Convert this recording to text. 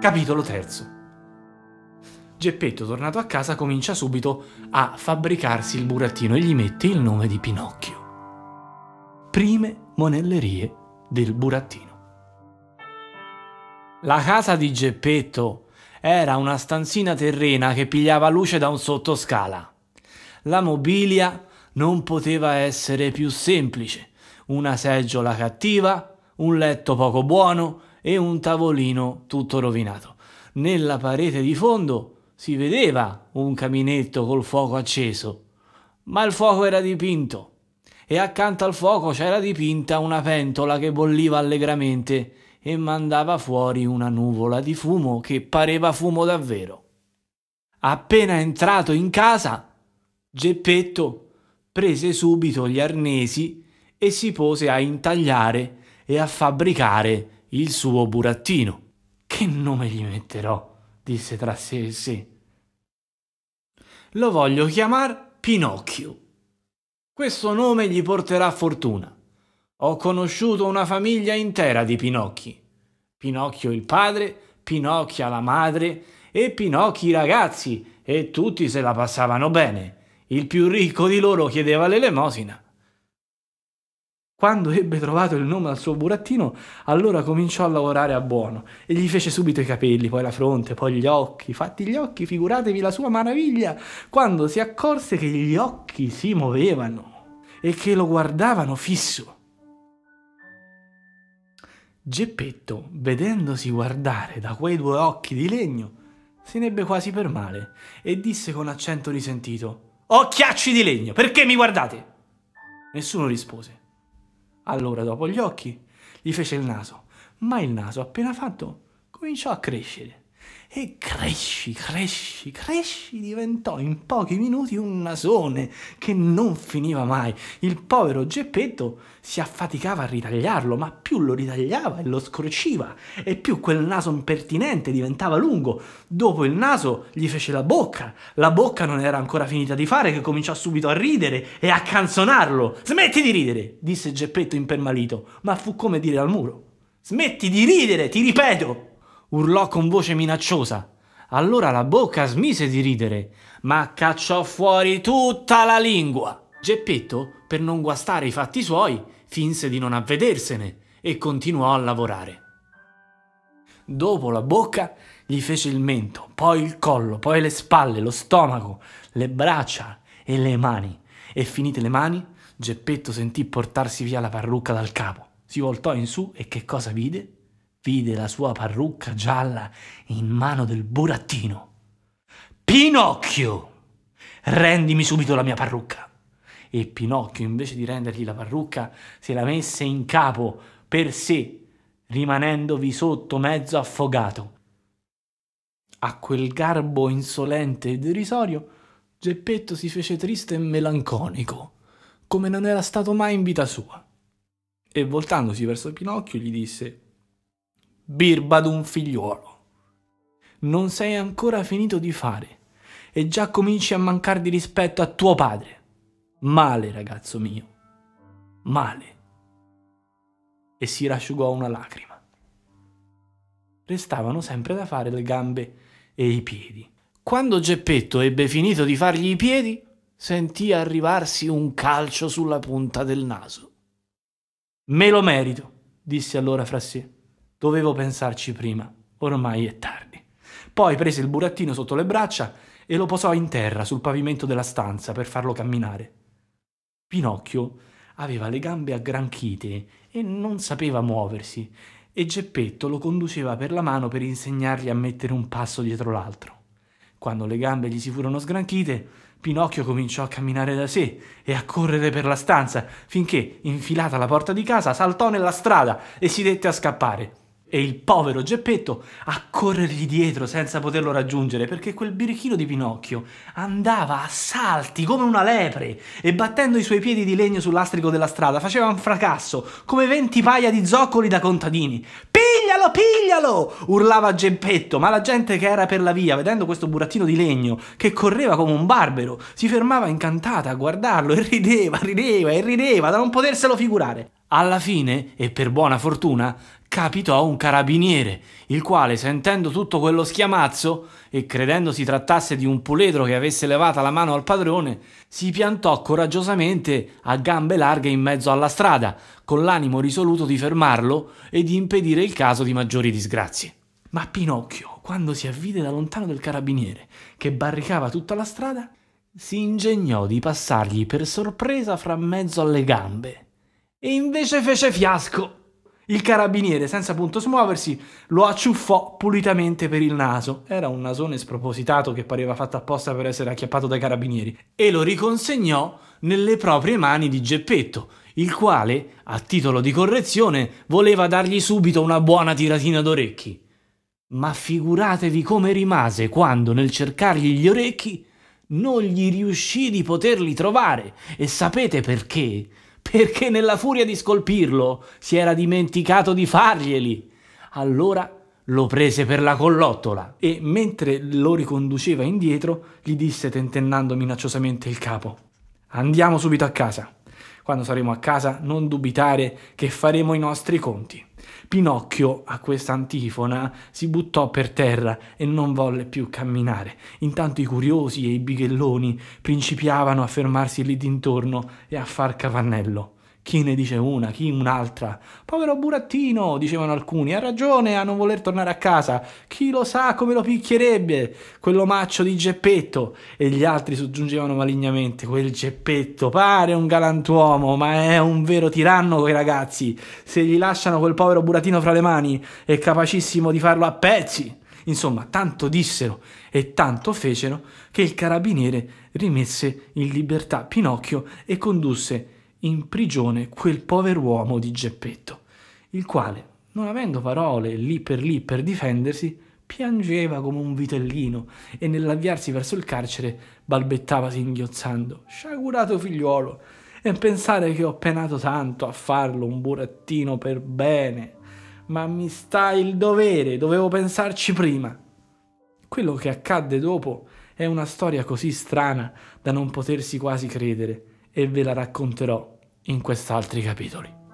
Capitolo 3 Geppetto, tornato a casa, comincia subito a fabbricarsi il burattino e gli mette il nome di Pinocchio. Prime monellerie del burattino. La casa di Geppetto era una stanzina terrena che pigliava luce da un sottoscala. La mobilia non poteva essere più semplice. Una seggiola cattiva, un letto poco buono e un tavolino tutto rovinato. Nella parete di fondo si vedeva un caminetto col fuoco acceso, ma il fuoco era dipinto e accanto al fuoco c'era dipinta una pentola che bolliva allegramente e mandava fuori una nuvola di fumo che pareva fumo davvero. Appena entrato in casa, Geppetto prese subito gli arnesi e si pose a intagliare e a fabbricare il suo burattino. Che nome gli metterò? disse tra sé e sé. Lo voglio chiamar Pinocchio. Questo nome gli porterà fortuna. Ho conosciuto una famiglia intera di Pinocchi. Pinocchio il padre, Pinocchia la madre e Pinocchi i ragazzi, e tutti se la passavano bene. Il più ricco di loro chiedeva l'elemosina quando ebbe trovato il nome al suo burattino, allora cominciò a lavorare a buono e gli fece subito i capelli, poi la fronte, poi gli occhi. Fatti gli occhi, figuratevi la sua maraviglia quando si accorse che gli occhi si muovevano e che lo guardavano fisso. Geppetto, vedendosi guardare da quei due occhi di legno, se ne ebbe quasi per male e disse con accento risentito: Occhiacci di legno, perché mi guardate? Nessuno rispose. Allora, dopo gli occhi, gli fece il naso, ma il naso appena fatto cominciò a crescere e cresci, cresci, cresci, diventò in pochi minuti un nasone che non finiva mai. Il povero Geppetto si affaticava a ritagliarlo, ma più lo ritagliava e lo scrociva, e più quel naso impertinente diventava lungo. Dopo il naso gli fece la bocca. La bocca non era ancora finita di fare che cominciò subito a ridere e a canzonarlo. Smetti di ridere, disse Geppetto impermalito, ma fu come dire al muro. Smetti di ridere, ti ripeto! urlò con voce minacciosa. Allora la bocca smise di ridere, ma cacciò fuori tutta la lingua. Geppetto, per non guastare i fatti suoi, finse di non avvedersene e continuò a lavorare. Dopo la bocca gli fece il mento, poi il collo, poi le spalle, lo stomaco, le braccia e le mani. E finite le mani, Geppetto sentì portarsi via la parrucca dal capo. Si voltò in su e che cosa vide? vide la sua parrucca gialla in mano del burattino. Pinocchio! Rendimi subito la mia parrucca! E Pinocchio, invece di rendergli la parrucca, se la messe in capo per sé, rimanendovi sotto mezzo affogato. A quel garbo insolente e derisorio, Geppetto si fece triste e melanconico, come non era stato mai in vita sua. E voltandosi verso Pinocchio gli disse Birba d'un figliuolo. Non sei ancora finito di fare e già cominci a mancare di rispetto a tuo padre. Male, ragazzo mio. Male. E si rasciugò una lacrima. Restavano sempre da fare le gambe e i piedi. Quando Geppetto ebbe finito di fargli i piedi, sentì arrivarsi un calcio sulla punta del naso. Me lo merito, disse allora fra sé. Dovevo pensarci prima, ormai è tardi. Poi prese il burattino sotto le braccia e lo posò in terra sul pavimento della stanza per farlo camminare. Pinocchio aveva le gambe aggranchite e non sapeva muoversi, e Geppetto lo conduceva per la mano per insegnargli a mettere un passo dietro l'altro. Quando le gambe gli si furono sgranchite, Pinocchio cominciò a camminare da sé e a correre per la stanza, finché, infilata la porta di casa, saltò nella strada e si dette a scappare e il povero Geppetto a corrergli dietro senza poterlo raggiungere perché quel birichino di Pinocchio andava a salti come una lepre e battendo i suoi piedi di legno sull'astrico della strada faceva un fracasso come venti paia di zoccoli da contadini. Piglialo, piglialo! urlava Geppetto, ma la gente che era per la via, vedendo questo burattino di legno che correva come un barbero, si fermava incantata a guardarlo e rideva, rideva e rideva da non poterselo figurare. Alla fine, e per buona fortuna, capitò un carabiniere, il quale, sentendo tutto quello schiamazzo e credendo si trattasse di un puledro che avesse levata la mano al padrone, si piantò coraggiosamente a gambe larghe in mezzo alla strada, con l'animo risoluto di fermarlo e di impedire il caso di maggiori disgrazie. Ma Pinocchio, quando si avvide da lontano del carabiniere, che barricava tutta la strada, si ingegnò di passargli per sorpresa fra mezzo alle gambe. E invece fece fiasco. Il carabiniere, senza punto smuoversi, lo acciuffò pulitamente per il naso. Era un nasone spropositato che pareva fatto apposta per essere acchiappato dai carabinieri. E lo riconsegnò nelle proprie mani di Geppetto, il quale, a titolo di correzione, voleva dargli subito una buona tiratina d'orecchi. Ma figuratevi come rimase quando, nel cercargli gli orecchi, non gli riuscì di poterli trovare. E sapete perché? perché nella furia di scolpirlo si era dimenticato di farglieli. Allora lo prese per la collottola e mentre lo riconduceva indietro gli disse tentennando minacciosamente il capo Andiamo subito a casa. Quando saremo a casa non dubitare che faremo i nostri conti. Pinocchio, a questa antifona, si buttò per terra e non volle più camminare. Intanto i curiosi e i bighelloni principiavano a fermarsi lì d'intorno e a far cavannello chi ne dice una, chi un'altra. Povero burattino, dicevano alcuni, ha ragione a non voler tornare a casa, chi lo sa come lo picchierebbe quell'omaccio di Geppetto. E gli altri soggiungevano malignamente, quel Geppetto pare un galantuomo, ma è un vero tiranno quei ragazzi, se gli lasciano quel povero burattino fra le mani è capacissimo di farlo a pezzi. Insomma, tanto dissero e tanto fecero che il carabiniere rimesse in libertà Pinocchio e condusse in prigione quel povero uomo di Geppetto, il quale, non avendo parole lì per lì per difendersi, piangeva come un vitellino e nell'avviarsi verso il carcere balbettava singhiozzando sciagurato figliuolo e pensare che ho penato tanto a farlo un burattino per bene ma mi sta il dovere dovevo pensarci prima quello che accadde dopo è una storia così strana da non potersi quasi credere e ve la racconterò in quest'altri capitoli.